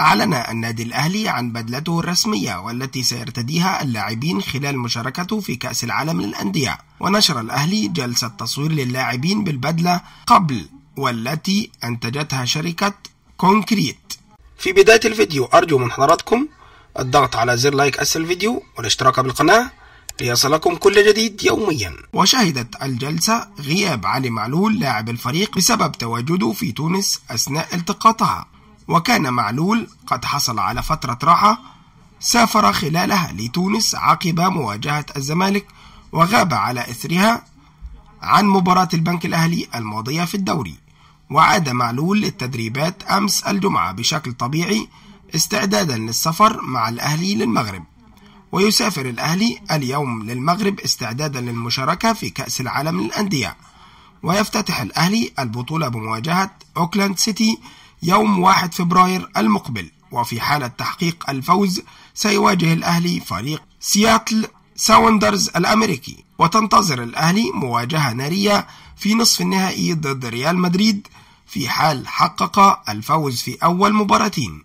أعلن النادي الأهلي عن بدلته الرسمية والتي سيرتديها اللاعبين خلال مشاركته في كأس العالم للأندية ونشر الأهلي جلسة تصوير للاعبين بالبدلة قبل والتي أنتجتها شركة كونكريت في بداية الفيديو أرجو من حضراتكم الضغط على زر لايك أسفل الفيديو والاشتراك بالقناة ليصلكم كل جديد يوميا وشهدت الجلسة غياب علي معلول لاعب الفريق بسبب تواجده في تونس أثناء التقاطها وكان معلول قد حصل على فترة راحة سافر خلالها لتونس عقب مواجهة الزمالك وغاب على إثرها عن مباراة البنك الأهلي الماضية في الدوري وعاد معلول للتدريبات أمس الجمعة بشكل طبيعي استعدادا للسفر مع الأهلي للمغرب ويسافر الأهلي اليوم للمغرب استعدادا للمشاركة في كأس العالم للأندية ويفتتح الأهلي البطولة بمواجهة أوكلاند سيتي يوم 1 فبراير المقبل وفي حالة تحقيق الفوز سيواجه الأهلي فريق سياتل ساوندرز الأمريكي وتنتظر الأهلي مواجهة نارية في نصف النهائي ضد ريال مدريد في حال حقق الفوز في أول مباراتين